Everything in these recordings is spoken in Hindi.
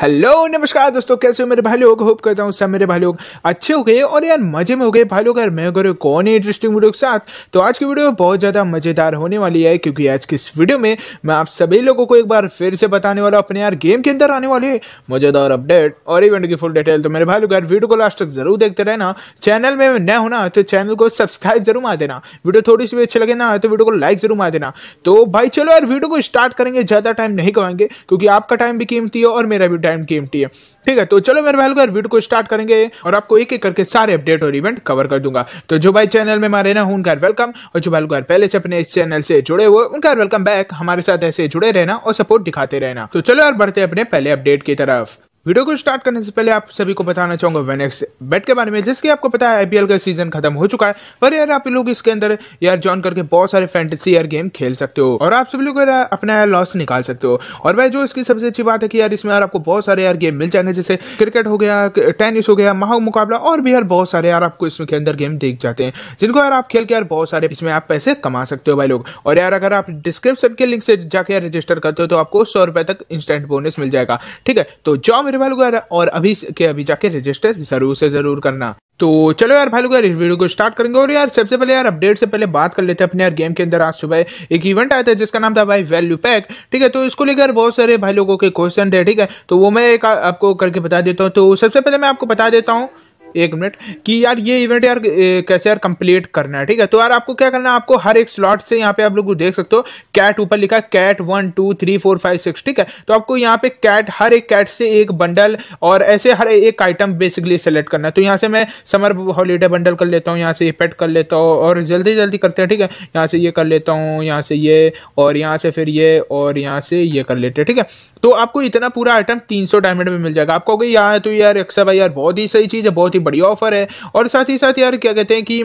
हेलो नमस्कार दोस्तों कैसे हो मेरे भाई लोग होप करता हूँ सब मेरे भाई लोग अच्छे हो गए और यार मजे में हो गए भाई लोग यार मैं अगर कौन इंटरेस्टिंग वीडियो के साथ तो आज की वीडियो बहुत ज़्यादा मज़ेदार होने वाली है क्योंकि आज की इस वीडियो में मैं आप सभी लोगों को एक बार फिर से बताने वाला अपने यार गेम के अंदर आने वाले मज़ेदार अपडेट और इवेंट की फुल डिटेल तो मेरे भाई लोग यार वीडियो को लास्ट तक जरूर देखते रहना चैनल में न होना तो चैनल को सब्सक्राइब जरूर मार देना वीडियो थोड़ी सी भी अच्छी लगे ना तो वीडियो को लाइक जरूर मार देना तो भाई चलो यार वीडियो को स्टार्ट करेंगे ज़्यादा टाइम नहीं कमाएंगे क्योंकि आपका टाइम भी कीमती है और मेरा भी टाइम की एमटी है ठीक है तो चलो मेरे भाई लोग वीडियो को स्टार्ट करेंगे और आपको एक एक करके सारे अपडेट और इवेंट कवर कर दूंगा तो जो भाई चैनल में हमारे ना उनका वेलकम और जो भाई लोग पहले से अपने इस चैनल से जुड़े हुए उनका वेलकम बैक हमारे साथ ऐसे जुड़े रहना और सपोर्ट दिखाते रहना तो चलो यार बढ़ते अपने पहले अपडेट की तरफ वीडियो को स्टार्ट करने से पहले आप सभी को बताना चाहूंगा वेनेक्स बेट के बारे में जिसके आपको पता है आईपीएल का सीजन खत्म हो चुका है पर यार आप लोग इसके अंदर यार ज्वाइन करके बहुत सारे फैंटेसी यार गेम खेल सकते हो और आप सभी लोग अपना यार लॉस निकाल सकते हो और भाई जो इसकी सबसे अच्छी बात है कि यार इसमें यार आपको बहुत सारे यार गेम मिल जाएंगे जैसे क्रिकेट हो गया टेनिस हो गया महा मुकाबला और भी यार बहुत सारे यार आपको इसमें के अंदर गेम देख जाते हैं जिनको यार आप खेल के यार बहुत सारे इसमें आप पैसे कमा सकते हो भाई लोग और यार अगर आप डिस्क्रिप्शन के लिंक से जाके रजिस्टर करते हो तो आपको सौ रुपए तक इंस्टेंट बोनस मिल जाएगा ठीक है तो जाओ मेरे मेरे और अभी के अभी जाके रजिस्टर जरूर से जरूर करना तो चलो यार भाई इस वीडियो को स्टार्ट करेंगे और यार सबसे पहले यार अपडेट से पहले बात कर लेते हैं अपने यार गेम के अंदर आज सुबह एक इवेंट आया था जिसका नाम था भाई वैल्यू पैक ठीक है तो इसको लेकर बहुत सारे भाई लोगों के क्वेश्चन थे ठीक है तो वो मैं एक आपको करके बता देता हूँ तो सबसे पहले मैं आपको बता देता हूँ एक मिनट कि यार ये इवेंट यार कैसे यार कंप्लीट करना है ठीक है तो यार आपको क्या करना है आपको हर एक स्लॉट से यहाँ पे आप लोग देख सकते हो कैट ऊपर लिखा है cat one two three four five six ठीक है तो आपको यहाँ पे कैट हर एक कैट से एक बंडल और ऐसे हर एक आइटम बेसिकली सेलेक्ट करना है तो यहाँ से मैं समर हॉलीडे बंडल कर लेता हूँ यहाँ से ये पेट कर लेता हूँ और जल्दी जल्दी करते हैं ठीक है यहाँ से ये कर लेता हूँ यहाँ से ये और यहाँ से फिर ये और यहाँ से ये कर लेते हैं ठीक है तो आपको इतना पूरा आइटम तीन सौ डायमंड में मिल जाएगा आपको यार तो यार अक्सर भाई यार बहुत ही सही चीज़ है बहुत ही ही बढ़िया ऑफर है और साथ ही साथ यार क्या कहते हैं कि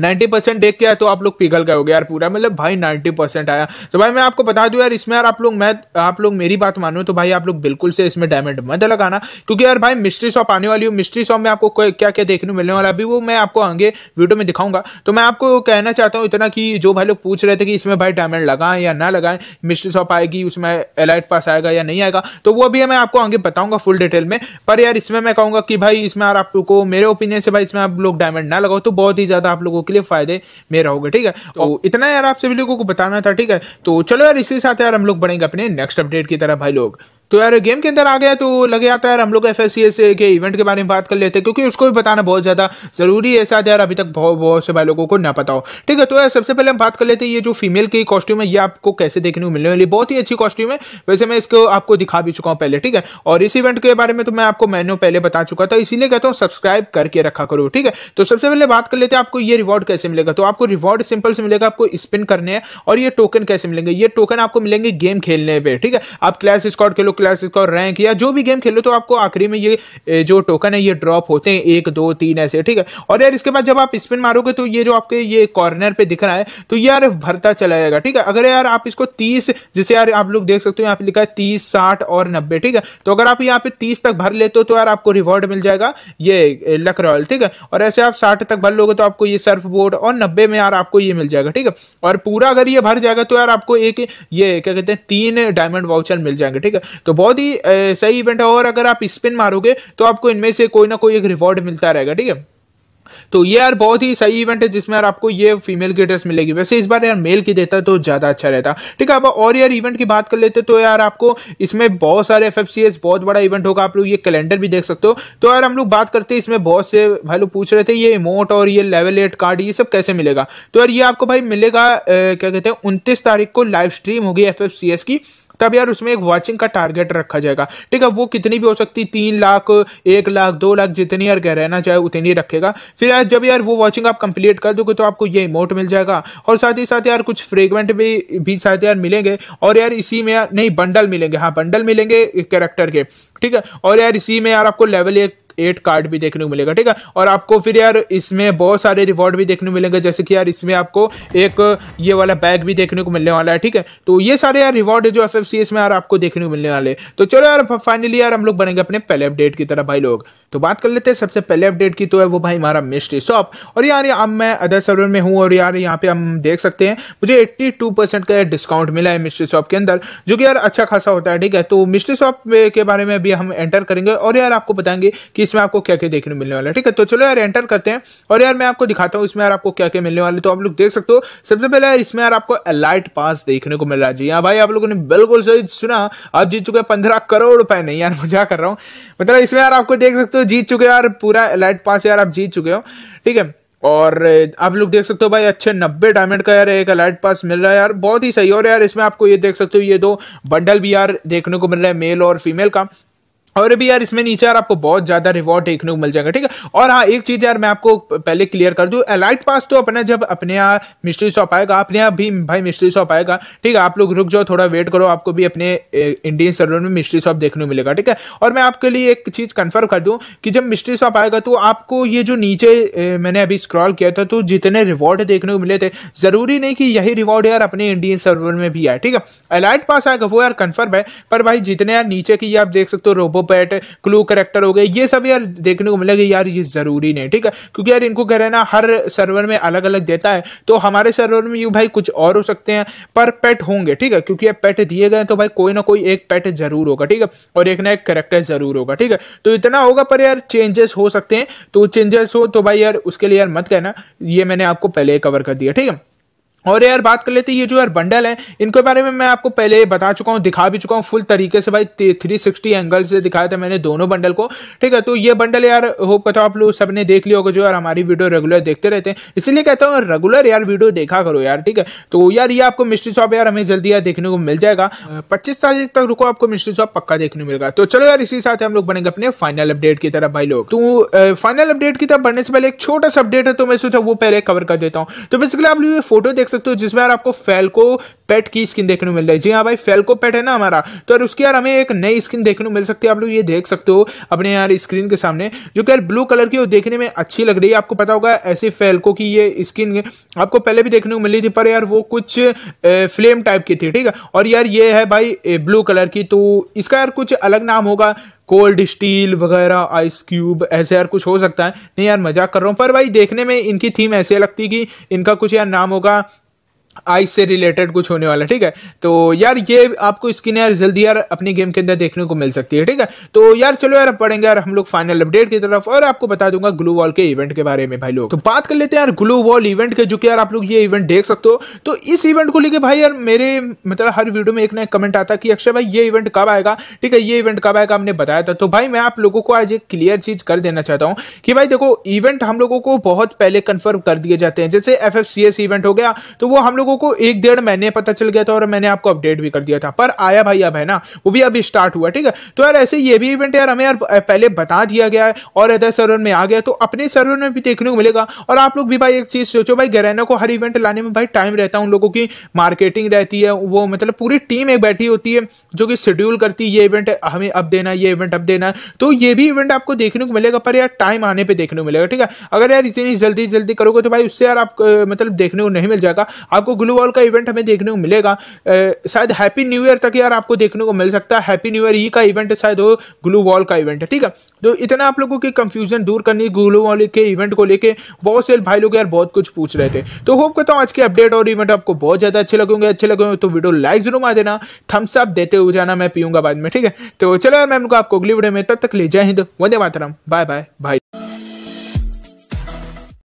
नाइन्टी परसेंट देख के आए तो आप लोग पिघल गए हो यार पूरा मतलब भाई नाइन्टी परसेंट आया तो भाई मैं आपको बता दूं यार इसमें यार आप लोग मैं आप लोग मेरी बात मानो तो भाई आप लोग बिल्कुल से इसमें डायमंड मत लगाना क्योंकि यार भाई मिस्ट्री शॉप आने वाली हूँ मिस्ट्री शॉप में आपको क्या क्या देखने मिलने वाला अभी वो मैं आपको आगे वीडियो में दिखाऊंगा तो मैं आपको कहना चाहता हूँ इतना कि जो भाई लोग पूछ रहे थे कि इसमें भाई डायमंड लगाएं या ना लगाएं मिस्ट्री शॉप आएगी उसमें एलाइट पास आएगा या नहीं आएगा तो वो अभी मैं आपको आगे बताऊंगा फुल डिटेल में पर यार इसमें मैं कहूँगा कि भाई इसमें यार आप लोग को मेरे ओपिनियन से भाई इसमें आप लोग डायमंड ना लगाओ तो बहुत ही ज़्यादा आप लोगों लोगों के लिए फायदे में रहोगे ठीक है तो-, तो इतना यार आप सभी लोगों को बताना था ठीक है तो चलो यार इसी साथ यार हम लोग बढ़ेंगे अपने नेक्स्ट अपडेट की तरह भाई लोग तो यार गेम के अंदर आ गया तो लगे आता यार हम लोग एफ के इवेंट के बारे में बात कर लेते हैं क्योंकि उसको भी बताना बहुत ज़्यादा ज़रूरी है शायद यार अभी तक बहुत बहुत से भाई लोगों को ना पता हो ठीक है तो यार सबसे पहले हम बात कर लेते हैं ये जो फीमेल की कॉस्ट्यूम है ये आपको कैसे देखने को मिलने वाली बहुत ही अच्छी कॉस्ट्यूम है वैसे मैं इसको आपको दिखा भी चुका हूँ पहले ठीक है और इस इवेंट के बारे में तो मैं आपको मैंने पहले बता चुका था इसीलिए कहता हूँ सब्सक्राइब करके रखा करो ठीक है तो सबसे पहले बात कर लेते हैं आपको ये रिवॉर्ड कैसे मिलेगा तो आपको रिवॉर्ड सिंपल से मिलेगा आपको स्पिन करने है और ये टोकन कैसे मिलेंगे ये टोकन आपको मिलेंगे गेम खेलने पर ठीक है आप क्लैश स्कॉट खेलो क्लासेस का रैंक या जो भी गेम खेलो तो आपको आखिरी में ये जो टोकन है ये ड्रॉप होते हैं एक दो तीन ऐसे ठीक है और यार इसके बाद जब आप स्पिन मारोगे तो ये जो आपके ये कॉर्नर पे दिख रहा है तो यार भरता चला जाएगा ठीक है अगर यार आप इसको तीस जिसे यार आप लोग देख सकते हो यहाँ पे लिखा है तीस साठ और नब्बे ठीक है तो अगर आप यहाँ पे तीस तक भर लेते हो तो यार आपको रिवॉर्ड मिल जाएगा ये लक रॉयल ठीक है और ऐसे आप साठ तक भर लोगे तो आपको ये सर्फ बोर्ड और नब्बे में यार आपको ये मिल जाएगा ठीक है और पूरा अगर ये भर जाएगा तो यार आपको एक ये क्या कहते हैं तीन डायमंड वाउचर मिल जाएंगे ठीक है तो तो बहुत ही सही इवेंट है और अगर आप स्पिन मारोगे तो आपको इनमें से कोई ना कोई एक रिवॉर्ड मिलता रहेगा ठीक है तो ये यार बहुत ही सही इवेंट है जिसमें यार आपको ये फीमेल की ड्रेस मिलेगी वैसे इस बार यार मेल की देता तो ज़्यादा अच्छा रहता ठीक है अब और यार इवेंट की बात कर लेते तो यार आपको इसमें बहुत सारे एफ बहुत बड़ा इवेंट होगा आप लोग ये कैलेंडर भी देख सकते हो तो यार हम लोग बात करते हैं इसमें बहुत से भाई लोग पूछ रहे थे ये इमोट और ये लेवल एट कार्ड ये सब कैसे मिलेगा तो यार ये आपको भाई मिलेगा ए, क्या कहते हैं उनतीस तारीख को लाइव स्ट्रीम होगी एफ की तब यार उसमें एक वॉचिंग का टारगेट रखा जाएगा ठीक है वो कितनी भी हो सकती है तीन लाख एक लाख दो लाख जितनी यार कह रहना चाहे उतनी रखेगा फिर यार जब यार वो वॉचिंग आप कंप्लीट कर दोगे तो आपको ये इमोट मिल जाएगा और साथ ही साथ यार कुछ फ्रेगमेंट भी भी साथ यार मिलेंगे और यार इसी में यार नहीं बंडल मिलेंगे हाँ बंडल मिलेंगे कैरेक्टर के ठीक है और यार इसी में यार आपको लेवल एक एट कार्ड भी देखने को मिलेगा ठीक है और आपको फिर यार इसमें बहुत सारे रिवॉर्ड भी देखने को मिलेंगे जैसे कि यार इसमें आपको एक ये वाला बैग भी देखने को मिलने वाला है ठीक है तो ये सारे यार रिवॉर्ड जो एफ में यार आपको देखने को मिलने वाले तो चलो यार फाइनली यार हम लोग बनेंगे अपने पहले अपडेट की तरह भाई लोग तो बात कर लेते हैं सबसे पहले अपडेट की तो है वो भाई हमारा मिस्ट्री शॉप और यार अब मैं अदर सर्वर में हूँ और यार यहाँ पे हम देख सकते हैं मुझे 82 परसेंट का डिस्काउंट मिला है मिस्ट्री शॉप के अंदर जो कि यार अच्छा खासा होता है ठीक है तो मिस्ट्री शॉप के बारे में भी हम एंटर करेंगे और यार आपको बताएंगे कि इसमें आपको क्या क्या देखने मिलने वाला है ठीक है तो चलो यार एंटर करते हैं और यार मैं आपको दिखाता हूँ इसमें यार आपको क्या क्या मिलने वाले तो आप लोग देख सकते हो सबसे पहले यार इसमें यार आपको अलाइट पास देखने को मिल रहा है जी हाँ भाई आप लोगों ने बिल्कुल सही सुना आप जीत चुके हैं पंद्रह करोड़ रुपए नहीं यार मजा कर रहा हूँ मतलब इसमें यार आपको देख सकते हो जीत चुके यार पूरा अलाइट पास यार आप जीत चुके हो ठीक है और आप लोग देख सकते हो भाई अच्छे नब्बे डायमंड का यार एक अलाइट पास मिल रहा है यार बहुत ही सही और यार इसमें आपको ये देख सकते हो ये दो बंडल भी यार देखने को मिल रहा है मेल और फीमेल का और अभी यार इसमें नीचे यार आपको बहुत ज्यादा रिवॉर्ड देखने को मिल जाएगा ठीक है और हाँ एक चीज यार मैं आपको पहले क्लियर कर दूं एलाइट पास तो अपना जब अपने यहाँ मिस्ट्री शॉप आएगा अपने यहाँ भी भाई मिस्ट्री शॉप आएगा ठीक है आप लोग रुक जाओ थोड़ा वेट करो आपको भी अपने इंडियन सर्वर में मिस्ट्री शॉप देखने को मिलेगा ठीक है और मैं आपके लिए एक चीज कन्फर्म कर दूँ कि जब मिस्ट्री शॉप आएगा तो आपको ये जो नीचे मैंने अभी स्क्रॉल किया था तो जितने रिवॉर्ड देखने को मिले थे जरूरी नहीं कि यही रिवॉर्ड यार अपने इंडियन सर्वर में भी आए ठीक है एलाइट पास आएगा वो यार कन्फर्म है पर भाई जितने यार नीचे की आप देख सकते हो रोबो मोपेट क्लू करेक्टर हो गए ये सब यार देखने को मिलेगा यार ये ज़रूरी नहीं ठीक है क्योंकि यार इनको कह रहे हैं ना हर सर्वर में अलग अलग देता है तो हमारे सर्वर में यू भाई कुछ और हो सकते हैं पर पेट होंगे ठीक है क्योंकि पेट दिए गए तो भाई कोई ना कोई एक पेट ज़रूर होगा ठीक है और एक ना एक करेक्टर ज़रूर होगा ठीक है तो इतना होगा पर यार चेंजेस हो सकते हैं तो चेंजेस हो तो भाई यार उसके लिए यार मत कहना ये मैंने आपको पहले कवर कर दिया ठीक है और यार बात कर लेते हैं ये जो यार बंडल है इनके बारे में मैं आपको पहले बता चुका हूँ दिखा भी चुका हूँ फुल तरीके से भाई थ्री सिक्सटी एंगल से दिखाया था मैंने दोनों बंडल को ठीक है तो ये बंडल यार होप कहता हूँ आप लोग सबने देख लिया होगा जो यार हमारी वीडियो रेगुलर देखते रहते हैं इसीलिए कहता हूँ रेगुलर यार वीडियो देखा करो यार ठीक है तो यार ये आपको मिस्ट्री शॉप यार हमें जल्दी यार देखने को मिल जाएगा पच्चीस तारीख तक रुको आपको मिस्ट्री शॉप पक्का देखने को मिलेगा तो चलो यार इसी साथ हम लोग बनेंगे अपने फाइनल अपडेट की तरफ भाई लोग तो फाइनल अपडेट की तरफ बढ़ने से पहले एक छोटा सा अपडेट है तो मैं सोचा वो पहले कवर कर देता हूँ तो बेसिकली आप लोग ये फोटो देख सकते हो जिसमें यार आपको फेल्को पेट की स्किन देखने को मिल रही है जी हाँ भाई फेल्को पेट है ना हमारा तो यार उसकी यार हमें एक नई स्किन देखने को मिल सकती है आप लोग ये देख सकते हो अपने यार स्क्रीन के सामने जो कि यार ब्लू कलर की वो देखने में अच्छी लग रही है आपको पता होगा ऐसे फेल्को की ये स्किन आपको पहले भी देखने को मिली थी पर यार वो कुछ फ्लेम टाइप की थी ठीक है और यार ये है भाई ब्लू कलर की तो इसका यार कुछ अलग नाम होगा कोल्ड स्टील वगैरह आइस क्यूब ऐसे यार कुछ हो सकता है नहीं यार मजाक कर रहा हूँ पर भाई देखने में इनकी थीम ऐसे लगती कि इनका कुछ यार नाम होगा आई से रिलेटेड कुछ होने वाला ठीक है तो यार ये आपको स्किन यार जल्दी यार अपनी गेम के अंदर देखने को मिल सकती है ठीक है तो यार चलो यार पढ़ेंगे यार हम लोग फाइनल अपडेट की तरफ और आपको बता दूंगा ग्लू वॉल के इवेंट के बारे में भाई लोग तो बात कर लेते हैं यार ग्लू वॉल इवेंट के जो कि यार आप लोग ये इवेंट देख सकते हो तो इस इवेंट को लेकर भाई यार मेरे मतलब हर वीडियो में एक ना एक कमेंट आता कि अक्षय भाई ये इवेंट कब आएगा ठीक है ये इवेंट कब आएगा हमने बताया था तो भाई मैं आप लोगों को आज एक क्लियर चीज कर देना चाहता हूँ कि भाई देखो इवेंट हम लोगों को बहुत पहले कन्फर्म कर दिए जाते हैं जैसे एफ इवेंट हो गया तो वो हम लोग लोगों को एक डेढ़ महीने पता चल गया था और मैंने आपको अपडेट भी कर दिया था पर आया भाई अब है ना वो भी अभी स्टार्ट हुआ ठीक है तो यार ऐसे ये भी इवेंट यार हमें यार पहले बता दिया गया है और अदर सर्वर में आ गया तो अपने सर्वर में भी देखने को मिलेगा और आप लोग भी भाई एक चीज सोचो भाई गरेना को हर इवेंट लाने में भाई टाइम रहता है उन लोगों की मार्केटिंग रहती है वो मतलब पूरी टीम एक बैठी होती है जो कि शेड्यूल करती है ये इवेंट हमें अब देना ये इवेंट अब देना तो ये भी इवेंट आपको देखने को मिलेगा पर यार टाइम आने पर देखने को मिलेगा ठीक है अगर यार इतनी जल्दी जल्दी करोगे तो भाई उससे यार आप मतलब देखने को नहीं मिल जाएगा आपको आपको ग्लू वॉल का इवेंट हमें देखने को मिलेगा शायद हैप्पी न्यू ईयर तक यार आपको देखने को मिल सकता है हैप्पी न्यू ईयर ई का इवेंट शायद हो ग्लू वॉल का इवेंट है ठीक है तो इतना आप लोगों की कंफ्यूजन दूर करनी ग्लू वॉल के इवेंट को लेकर बहुत से भाई लोग यार बहुत कुछ पूछ रहे थे तो होप करता हूँ आज के अपडेट और इवेंट आपको बहुत ज़्यादा अच्छे लगेंगे अच्छे लगेंगे तो वीडियो लाइक जरूर मार देना थम्स अप देते हुए जाना मैं पीऊंगा बाद में ठीक है तो चलो यार मैं आपको अगली वीडियो में तब तक ले जय हिंद वंदे मातरम बाय बाय भाई